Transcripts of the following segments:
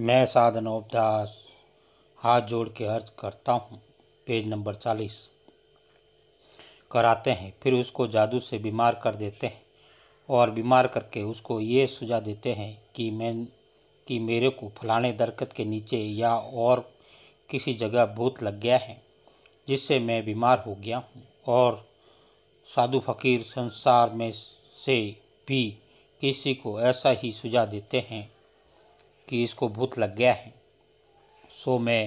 मैं साधनोपदास हाथ जोड़ के अर्ज करता हूँ पेज नंबर चालीस कराते हैं फिर उसको जादू से बीमार कर देते हैं और बीमार करके उसको ये सुझा देते हैं कि मैं कि मेरे को फलाने दरकत के नीचे या और किसी जगह भूत लग गया है जिससे मैं बीमार हो गया हूँ और साधु फकीर संसार में से भी किसी को ऐसा ही सुझा देते हैं कि इसको भूत लग गया है सो मैं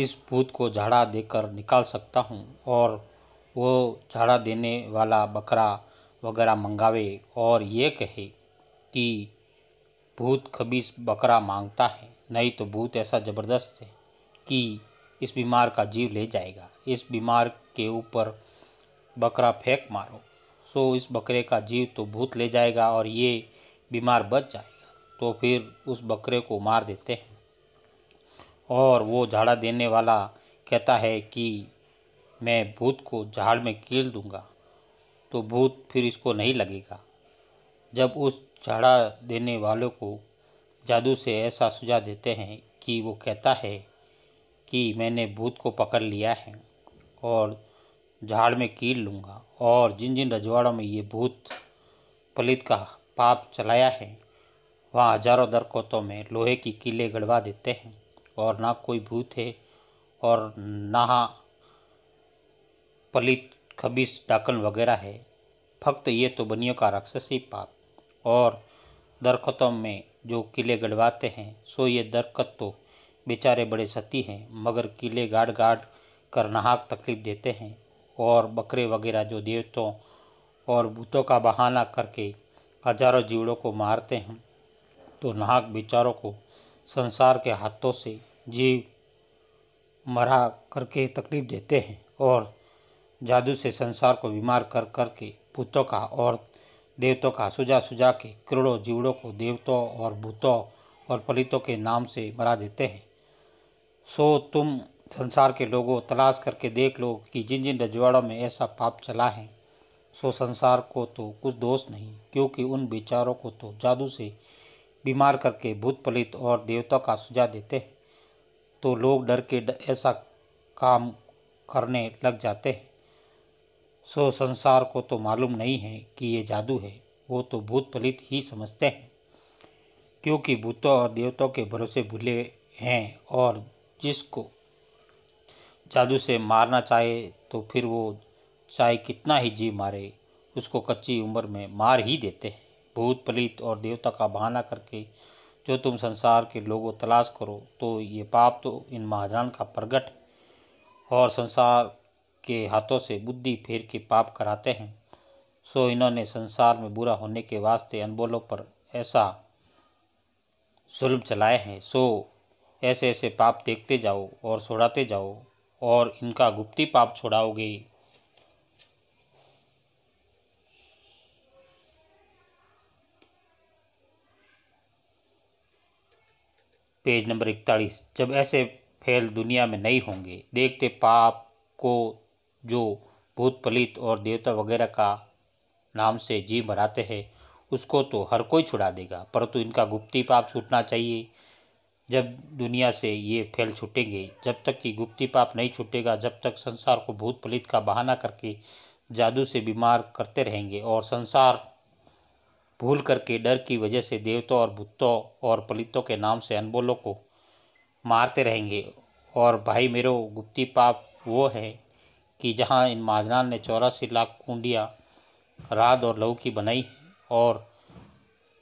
इस भूत को झाड़ा देकर निकाल सकता हूँ और वो झाड़ा देने वाला बकरा वगैरह मंगावे और ये कहे कि भूत खबीस बकरा मांगता है नहीं तो भूत ऐसा ज़बरदस्त है कि इस बीमार का जीव ले जाएगा इस बीमार के ऊपर बकरा फेंक मारो सो इस बकरे का जीव तो भूत ले जाएगा और ये बीमार बच जाए तो फिर उस बकरे को मार देते हैं और वो झाड़ा देने वाला कहता है कि मैं भूत को झाड़ में कील दूंगा तो भूत फिर इसको नहीं लगेगा जब उस झाड़ा देने वालों को जादू से ऐसा सुझा देते हैं कि वो कहता है कि मैंने भूत को पकड़ लिया है और झाड़ में कील लूँगा और जिन जिन रजवाड़ों में ये भूत पलित का पाप चलाया है वहाँ हजारों दरकोतों में लोहे की किले गड़वा देते हैं और ना कोई भूत है और ना पलित खबीस डाकन वगैरह है फक्त ये तो बनियों का राक्षसी पाप और दरखतों में जो किले गड़वाते हैं सो ये दरखत तो बेचारे बड़े सती हैं मगर किले गाड़ गाड़ कर नहाक तकलीफ देते हैं और बकरे वगैरह जो देवतों और भूतों का बहाना करके हजारों जीवड़ों को मारते हैं तो नाहक विचारों को संसार के हाथों से जीव मरा करके तकलीफ देते हैं और जादू से संसार को बीमार कर करके भूतों का और देवतों का सुजा सुजा के करोड़ों जीवड़ों को देवतों और भूतों और पलितों के नाम से मरा देते हैं सो तुम संसार के लोगों तलाश करके देख लो कि जिन जिन रजवाड़ों में ऐसा पाप चला है सो संसार को तो कुछ दोष नहीं क्योंकि उन बेचारों को तो जादू से बीमार करके भूत पलित और देवता का सुझा देते तो लोग डर के ऐसा काम करने लग जाते सो संसार को तो मालूम नहीं है कि ये जादू है वो तो भूत पलित ही समझते हैं क्योंकि भूतों और देवताओं के भरोसे भूले हैं और जिसको जादू से मारना चाहे तो फिर वो चाहे कितना ही जी मारे उसको कच्ची उम्र में मार ही देते हैं भूत पलित और देवता का बहाना करके जो तुम संसार के लोगों तलाश करो तो ये पाप तो इन महाजान का प्रगट और संसार के हाथों से बुद्धि फेर के पाप कराते हैं सो इन्होंने संसार में बुरा होने के वास्ते अनबोलों पर ऐसा जुल्म चलाए हैं सो ऐसे ऐसे पाप देखते जाओ और छोड़ाते जाओ और इनका गुप्ती पाप छोड़ाओगे पेज नंबर इकतालीस जब ऐसे फैल दुनिया में नहीं होंगे देखते पाप को जो भूत पलित और देवता वगैरह का नाम से जी भराते हैं उसको तो हर कोई छुड़ा देगा परंतु इनका गुप्ती पाप छूटना चाहिए जब दुनिया से ये फैल छूटेंगे जब तक कि गुप्ती पाप नहीं छूटेगा जब तक संसार को भूत पलित का बहाना करके जादू से बीमार करते रहेंगे और संसार भूल करके डर की वजह से देवतों और बुतों और पलितों के नाम से अनबोलों को मारते रहेंगे और भाई मेरो गुप्ती पाप वो है कि जहाँ इन महाजनान ने चौरासी लाख कुंडियाँ राध और लहू की बनाई और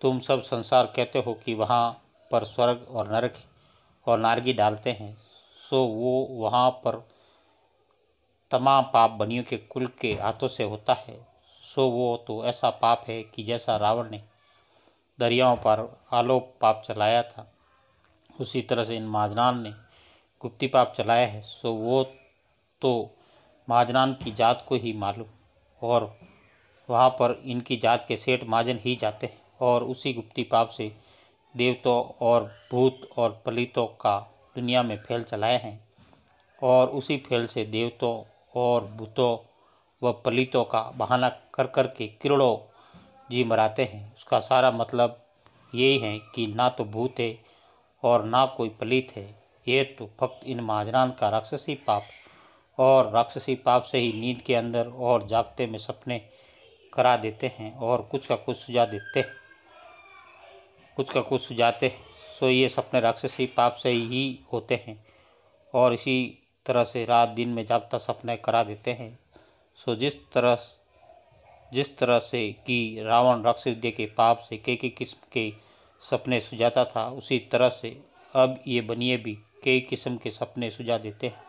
तुम सब संसार कहते हो कि वहाँ पर स्वर्ग और नरक और नारगी डालते हैं सो वो वहाँ पर तमाम पाप बनियों के कुल के हाथों से होता है सो वो तो ऐसा पाप है कि जैसा रावण ने दरियाओं पर आलोक पाप चलाया था उसी तरह से इन महाजनान ने गुप्ती पाप चलाया है सो वो तो महाजनान की जात को ही मालूम और वहाँ पर इनकी जात के सेठ महाजन ही जाते हैं और उसी गुप्ती पाप से देवतों और भूत और पलितों का दुनिया में फैल चलाए हैं और उसी फैल से देवतों और भूतों व पलितों का बहाना कर कर के किरणों जी मराते हैं उसका सारा मतलब यही है कि ना तो भूत है और ना कोई पलित है ये तो फक्त इन महाजनान का राक्षसी पाप और राक्षसी पाप से ही नींद के अंदर और जागते में सपने करा देते हैं और कुछ का कुछ सुझा देते कुछ का कुछ सुझाते सो ये सपने राक्षसी पाप से ही होते हैं और इसी तरह से रात दिन में जागता सपने करा देते हैं सो जिस तरह जिस तरह से कि रावण राक्षस विद्या के पाप से कई कई किस्म के सपने सुझाता था उसी तरह से अब ये बनिए भी कई किस्म के सपने सुझा देते हैं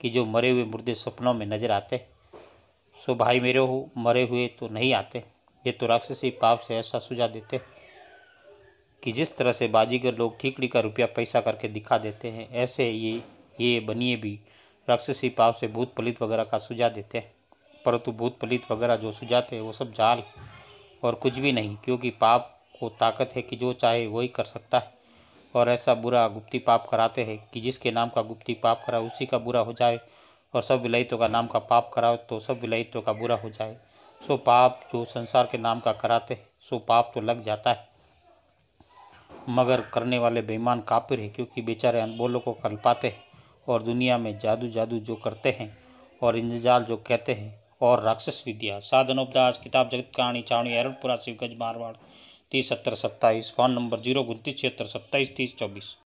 कि जो मरे हुए मुर्दे सपनों में नजर आते सो भाई मेरे हो मरे हुए तो नहीं आते ये तो राक्षसी पाप से ऐसा सुझा देते कि जिस तरह से बाजीगर लोग ठीकड़ी का रुपया पैसा करके दिखा देते हैं ऐसे ये ये बनिए भी राक्षसी पाप से भूत पलित वगैरह का सुझा देते हैं परंतु भूत पलित वगैरह जो सुझाते हैं वो सब जाल और कुछ भी नहीं क्योंकि पाप को ताकत है कि जो चाहे वही कर सकता है और ऐसा बुरा गुप्ती पाप कराते हैं कि जिसके नाम का गुप्ती पाप करा उसी का बुरा हो जाए और सब विलयितों का नाम का पाप कराओ तो सब विलयितों का बुरा हो जाए सो पाप जो संसार के नाम का कराते हैं सो पाप तो लग जाता है मगर करने वाले बेईमान काफिर है क्योंकि बेचारे अनबोलों को कल्पाते हैं और दुनिया में जादू जादू जो करते हैं और इंतजाल जो कहते हैं और राक्षस विद्या साधनोपदास किताब जगत कहानी छावनी एरपुरा शिवगंज मारवाड़ तीस सत्तर सत्ताईस फ़ोन नंबर जीरो उनतीस छिहत्तर सत्ताईस तीस चौबीस